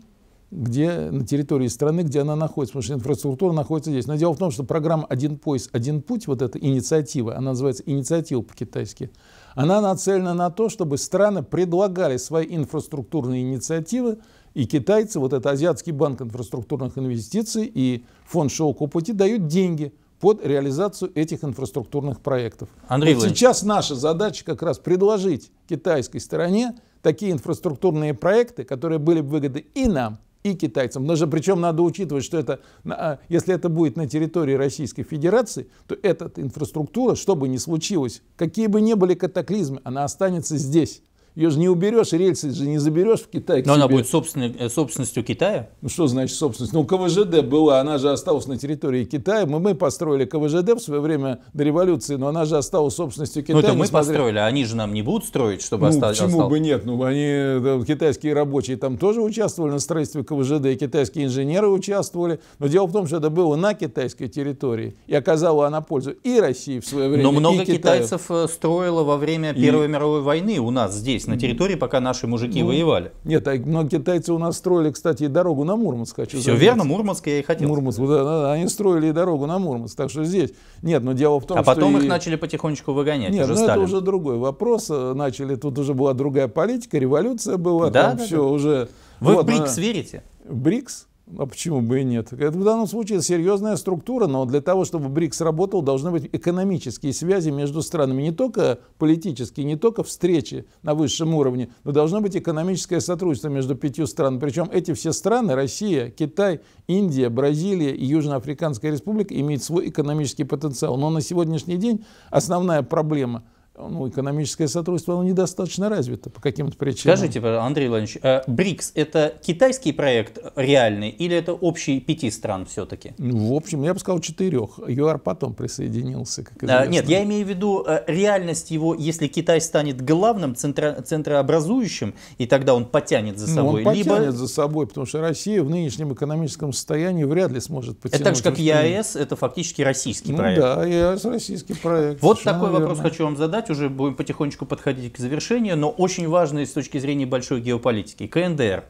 B: где, на территории страны, где она находится, потому что инфраструктура находится здесь. Но дело в том, что программа «Один поезд, один путь», вот эта инициатива, она называется «Инициатива» по-китайски, она нацелена на то, чтобы страны предлагали свои инфраструктурные инициативы, и китайцы, вот это Азиатский банк инфраструктурных инвестиций и фонд широкого пути дают деньги под реализацию этих инфраструктурных проектов. Андрей вот сейчас наша задача как раз предложить китайской стороне такие инфраструктурные проекты, которые были бы выгоды и нам, и китайцам. Но же причем надо учитывать, что это, а, если это будет на территории Российской Федерации, то эта инфраструктура, что бы ни случилось, какие бы ни были катаклизмы, она останется здесь. Ее же не уберешь, рельсы же не заберешь в Китай. Но себе. она будет
A: э, собственностью Китая? Ну что значит
B: собственность? Ну КВЖД была, она же осталась на территории Китая. Мы, мы построили КВЖД в свое время до революции, но она же осталась собственностью Китая. Ну это мы смотря... построили,
A: а они же нам не будут строить, чтобы ну, осталось. почему осталось? бы
B: нет? Ну они, да, э, китайские рабочие там тоже участвовали на строительстве КВЖД, и китайские инженеры участвовали. Но дело в том, что это было на китайской территории. И оказала она пользу и России в
A: свое время, Но много и китайцев
B: э, строило во время Первой и...
A: мировой войны у нас здесь здесь, на территории, пока наши мужики ну, воевали.
B: Нет, а много китайцы у нас строили, кстати, и дорогу на Мурманск. Хочу Все сказать. верно, Мурманск я и хотел. Мурманск, да, да, да, они строили и дорогу на Мурманск, так что здесь. Нет, но дело в том, а что... А потом и... их начали
A: потихонечку выгонять, Нет, уже ну, это уже
B: другой вопрос. Э, начали, тут уже была другая политика, революция была, да, там да, все да. уже... Вы вот, в БРИКС она... Э, верите? В БРИКС? А почему бы и нет? Это в данном случае серьезная структура, но для того, чтобы БРИКС работал, должны быть экономические связи между странами. Не только политические, не только встречи на высшем уровне, но должно быть экономическое сотрудничество между пятью странами. Причем эти все страны, Россия, Китай, Индия, Бразилия и Южноафриканская республика имеют свой экономический потенциал. Но на сегодняшний день основная проблема – ну, экономическое сотрудничество, оно недостаточно развито по каким-то причинам. Скажите,
A: Андрей Владимирович, э, БРИКС – это китайский проект реальный или это общий пяти стран все-таки?
B: Ну, в общем, я бы сказал четырех. ЮАР потом присоединился, как известно. Нет, я
A: имею в виду э, реальность его, если Китай станет главным центро, центрообразующим, и тогда он потянет за ну, собой. Ну, он потянет либо...
B: за собой, потому что Россия в нынешнем экономическом состоянии вряд ли сможет потянуть. Это так же, как ЕАЭС,
A: это фактически российский ну, проект. Да, ЕАЭС –
B: российский проект. Вот такой верно. вопрос хочу
A: вам задать уже будем потихонечку подходить к завершению, но очень важный с точки зрения большой геополитики. КНДР.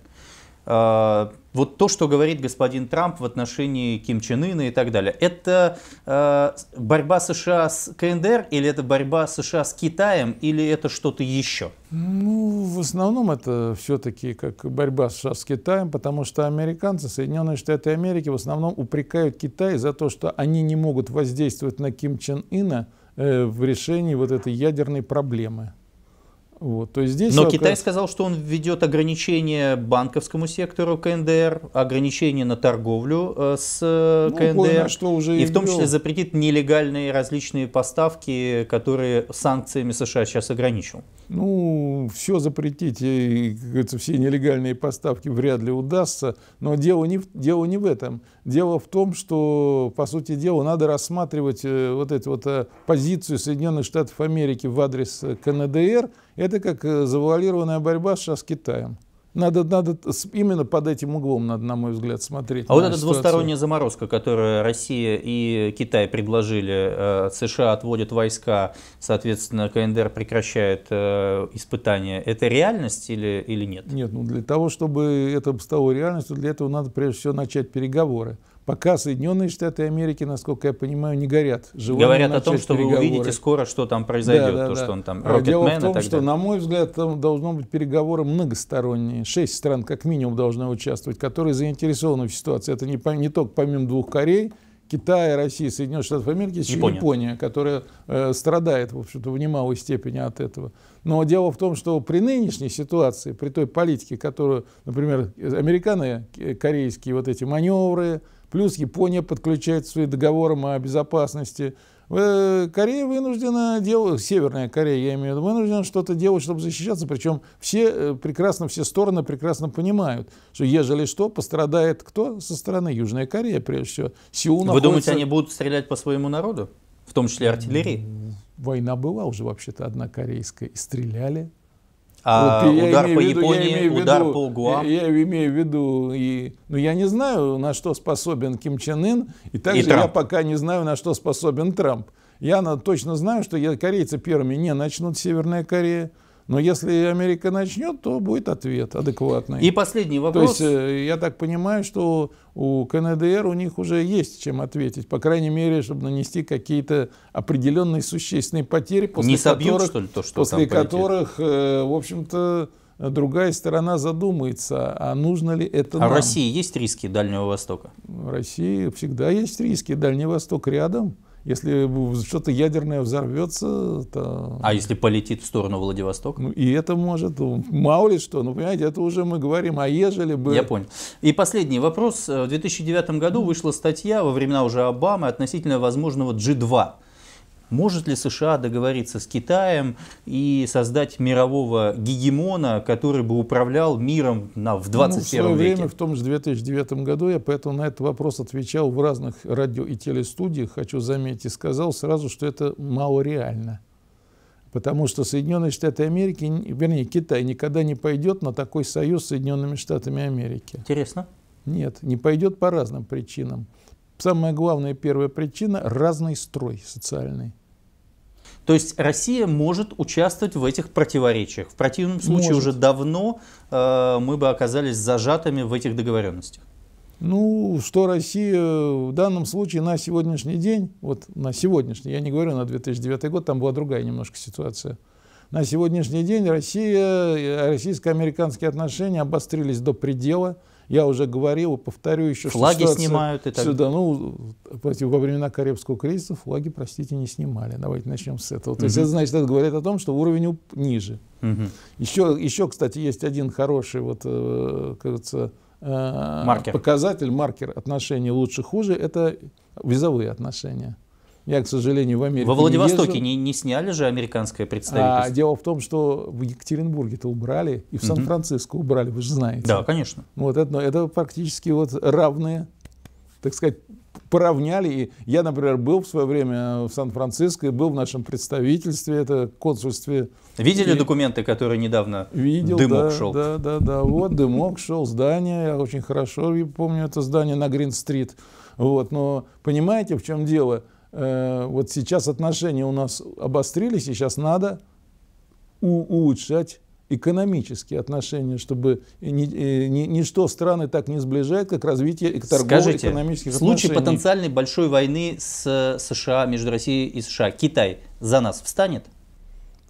A: А, вот то, что говорит господин Трамп в отношении Ким Чен Ына и так далее, это а, борьба США с КНДР или это борьба США с Китаем или это что-то еще?
B: Ну, в основном это все-таки как борьба США с Китаем, потому что американцы, Соединенные Штаты Америки в основном упрекают Китай за то, что они не могут воздействовать на Ким Чен Ына, Э, в решении вот этой ядерной проблемы. Вот, то есть здесь Но Китай
A: сказал, что он введет ограничения банковскому сектору КНДР, ограничения на торговлю э, с э, ну, КНДР, что уже и, и в том числе запретит нелегальные различные поставки, которые санкциями США сейчас ограничил.
B: Ну, все запретить, э, и, как говорится, все нелегальные поставки вряд ли удастся, но дело не, дело не в этом. Дело в том, что, по сути дела, надо рассматривать вот эту вот позицию Соединенных Штатов Америки в адрес КНДР – это как э, завуалированная борьба сейчас а, с Китаем. Надо, надо именно под этим углом, надо, на мой взгляд, смотреть. А вот эта ситуацию. двусторонняя
A: заморозка, которую Россия и Китай предложили, э, США отводят войска, соответственно, КНДР прекращает э, испытания, это реальность или, или нет?
B: Нет, ну для того, чтобы это стало реальностью, для этого надо прежде всего начать переговоры. Пока Соединенные Штаты Америки, насколько я понимаю, не горят. Живым Говорят о том, что переговоры. вы увидите скоро, что там произойдет, да, да, то, да. что он там а Rocket Дело в том, что, на мой взгляд, там должно быть переговоры многосторонние. Шесть стран как минимум должны участвовать, которые заинтересованы в ситуации. Это не, не только помимо двух Корей, Китая, России, Соединенных Штатов Америки, еще Япония, Япония которая э, страдает, в общем-то, в немалой степени от этого. Но дело в том, что при нынешней ситуации, при той политике, которую, например, э, американо-корейские э, вот эти маневры, Плюс Япония подключает свои договоры о безопасности. Э, Корея вынуждена делать, Северная Корея, я имею в виду, вынуждена что-то делать, чтобы защищаться. Причем все э, прекрасно, все стороны прекрасно понимают, что ежели что, пострадает кто со стороны? Южная Корея, прежде всего. Сеул Вы находится... думаете, они
A: будут стрелять по своему народу? В том числе
B: артиллерии? Война была уже вообще-то одна корейская, и стреляли а вот, удар по виду, Японии, виду, удар по Гуам. Я, я имею в виду, и, ну я не знаю, на что способен Ким Чен Ын, и также и я пока не знаю, на что способен Трамп. Я точно знаю, что корейцы первыми не начнут Северная Корея. Но если Америка начнет, то будет ответ адекватный. И последний вопрос. То есть, э, я так понимаю, что у КНДР у них уже есть чем ответить. По крайней мере, чтобы нанести какие-то определенные существенные потери, после Не собьют, которых, что ли, то, что после которых э, в общем-то, другая сторона задумается, а нужно ли это А нам. в России
A: есть риски Дальнего Востока?
B: В России всегда есть риски. Дальний Восток рядом. Если что-то ядерное взорвется, то... А
A: если полетит в сторону Владивостока? Ну,
B: и это может, ну, мало ли что, ну, понимаете, это уже мы говорим, а ежели бы... Я понял. И последний вопрос. В
A: 2009 году вышла статья во времена уже Обамы относительно возможного G2 может ли США договориться с Китаем и создать мирового гегемона, который бы управлял миром на, в 21 ну, в свое веке?
B: время, в том же 2009 году, я поэтому на этот вопрос отвечал в разных радио и телестудиях, хочу заметить, и сказал сразу, что это малореально. Потому что Соединенные Штаты Америки, вернее, Китай никогда не пойдет на такой союз с Соединенными Штатами Америки. Интересно. Нет, не пойдет по разным причинам. Самая главная первая причина – разный строй социальный.
A: То есть Россия может участвовать в этих противоречиях. В противном случае может. уже давно э, мы бы оказались зажатыми в этих договоренностях.
B: Ну, что Россия в данном случае на сегодняшний день, вот на сегодняшний, я не говорю на 2009 год, там была другая немножко ситуация. На сегодняшний день Россия, э, российско-американские отношения обострились до предела – я уже говорил и повторю еще, флаги что снимают и так сюда, ну, во времена Карибского кризиса флаги, простите, не снимали. Давайте начнем с этого. То есть это значит, это говорит о том, что уровень ниже. Еще, еще, кстати, есть один хороший, вот, э, кажется, э, маркер. показатель, маркер отношений лучше-хуже, это визовые отношения. Я, к сожалению, в Америке Во Владивостоке не,
A: не, не сняли же американское а, представительство? А, дело
B: в том, что в Екатеринбурге-то убрали, и в Сан-Франциско убрали, вы же знаете. Да, конечно. Ну, вот это, это практически вот равные, так сказать, поравняли. И я, например, был в свое время в Сан-Франциско, и был в нашем представительстве, это консульстве. Видели и... документы, которые недавно Видел, дымок да, шел? Да, да, да. Вот дымок шел, здание. Я очень хорошо помню это здание на Грин-стрит. Вот, но понимаете, в чем дело? Э, вот сейчас отношения у нас обострились, и сейчас надо улучшать экономические отношения, чтобы ни, э, ни, ничто страны так не сближает, как развитие Скажите, экономических отношений. потенциальной
A: большой войны с э, США, между Россией и США,
B: Китай за нас встанет?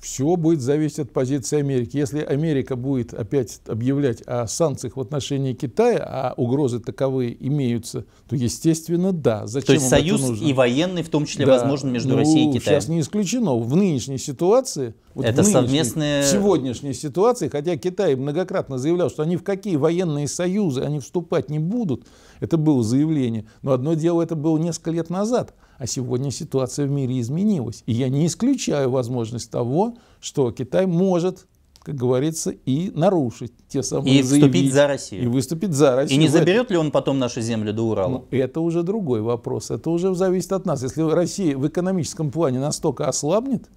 B: Все будет зависеть от позиции Америки. Если Америка будет опять объявлять о санкциях в отношении Китая, а угрозы таковые имеются, то, естественно, да. Зачем то есть союз и военный, в том числе, да. возможно, между ну, Россией и Китаем. Сейчас не исключено. В нынешней ситуации, вот это в нынешней, совместные... в сегодняшней ситуации, хотя Китай многократно заявлял, что они в какие военные союзы они вступать не будут, это было заявление. Но одно дело это было несколько лет назад. А сегодня ситуация в мире изменилась. И я не исключаю возможность того, что Китай может как говорится, и нарушить те самые И заявить, вступить за Россию. И выступить за Россию. И не заберет ли он потом нашу землю до Урала? Ну, это уже другой вопрос. Это уже зависит от нас. Если Россия в экономическом плане настолько ослабнет,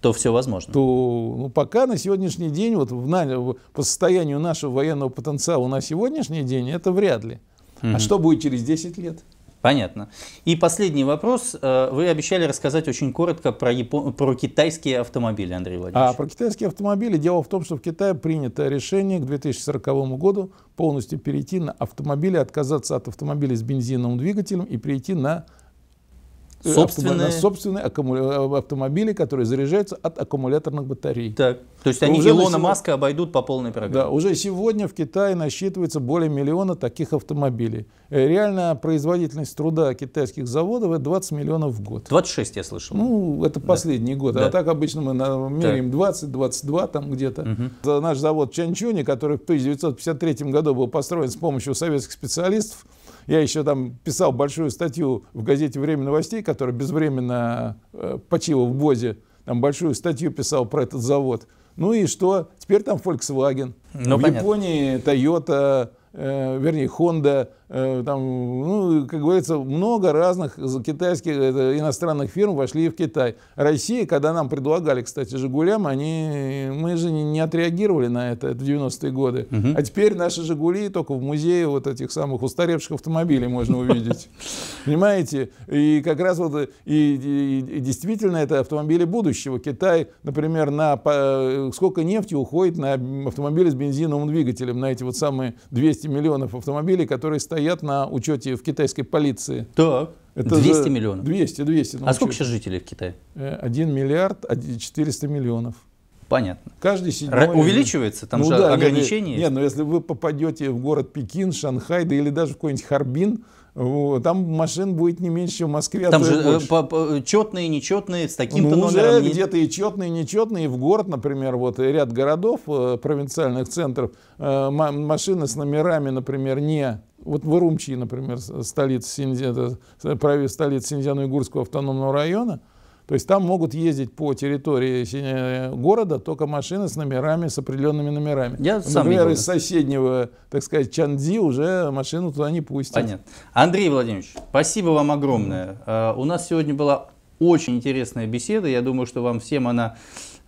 B: то все возможно. То ну, пока на сегодняшний день, вот в, в, по состоянию нашего военного потенциала на сегодняшний день, это вряд ли. Угу. А что будет через 10 лет? Понятно. И последний вопрос. Э, вы обещали рассказать очень
A: коротко про, Япон... про китайские автомобили, Андрей а, Владимирович. А, про
B: китайские автомобили. Дело в том, что в Китае принято решение к 2040 году полностью перейти на автомобили, отказаться от автомобилей с бензиновым двигателем и перейти на Э, собственные, собственные аккумуля... Э, автомобили, которые заряжаются от аккумуляторных батарей. Так. То есть они уже Илона сегодня... Маска обойдут
A: по полной программе. Да,
B: уже сегодня в Китае насчитывается более миллиона таких автомобилей. Э, реальная производительность труда китайских заводов это 20 миллионов в год. 26 я слышал. Ну, это последний а да. год. Да. А так обычно мы меряем 20-22 там где-то. Угу. Наш завод Чанчуни, который в 1953 году был построен с помощью советских специалистов, я еще там писал большую статью в газете «Время новостей», которая безвременно э, почила в ВОЗе. Там большую статью писал про этот завод. Ну и что? Теперь там Volkswagen. Ну, в понятно. Японии Toyota, э, вернее, Honda Э, там, ну, как говорится, много разных китайских иностранных фирм вошли в Китай. Россия, когда нам предлагали, кстати, «Жигулям», они, мы же не, не отреагировали на это, это 90-е годы. Угу. А теперь наши «Жигули» только в музее вот этих самых устаревших автомобилей можно увидеть. [laughs] Понимаете? И как раз вот и, и, и действительно это автомобили будущего. Китай, например, на по, э, сколько нефти уходит на автомобили с бензиновым двигателем, на эти вот самые 200 миллионов автомобилей, которые стоят стоят на учете в китайской полиции. Так. Это 200 миллионов? 200, 200. Ну, а учете. сколько сейчас жителей в Китае? 1 э, миллиард 400 миллионов. Понятно. Каждый седьмой... Р- увеличивается? Там ну, же да, ограничения? Нет, нет, но ну если вы попадете в город Пекин, Шанхай, да или даже в какой-нибудь Харбин, там машин будет не меньше, чем в Москве. А же э,
A: по, по, э, четные, нечетные, с таким-то ну, номером. Уже
B: где-то и четные, и нечетные. В город, например, вот ряд городов, провинциальных центров, машины с номерами, например, не вот в Урумчи, например, э, столица, Синдзя, э, столица синдзяно уйгурского автономного района, то есть там могут ездить по территории э, города только машины с номерами, с определенными номерами. Я Например, сам из соседнего, так сказать, Чанди уже машину туда не пустят. Понятно.
A: Андрей Владимирович, спасибо вам огромное. Mm -hmm. uh, у нас сегодня была очень интересная беседа. Я думаю, что вам всем она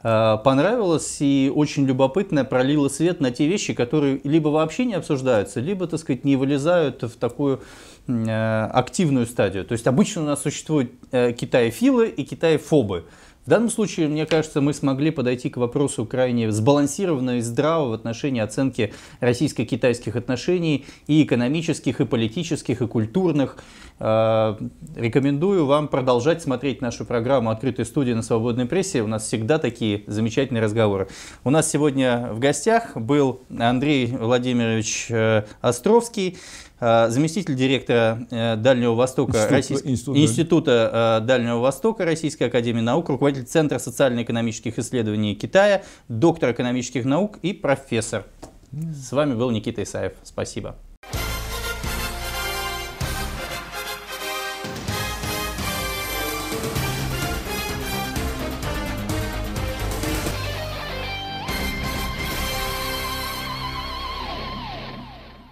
A: Э, понравилось и очень любопытно пролило свет на те вещи, которые либо вообще не обсуждаются, либо, так сказать, не вылезают в такую э, активную стадию. То есть обычно у нас существуют э, китаефилы и китаефобы. фобы в данном случае, мне кажется, мы смогли подойти к вопросу крайне сбалансированно и здраво в отношении оценки российско-китайских отношений и экономических, и политических, и культурных. Э, рекомендую вам продолжать смотреть нашу программу «Открытая студия» на свободной прессе. У нас всегда такие замечательные разговоры. У нас сегодня в гостях был Андрей Владимирович э, Островский, Э, заместитель директора э, Дальнего Востока Институт, Российс... Институт, Института э, Дальнего Востока Российской Академии Наук, руководитель Центра социально-экономических исследований Китая, доктор экономических наук и профессор. С вами был Никита Исаев. Спасибо.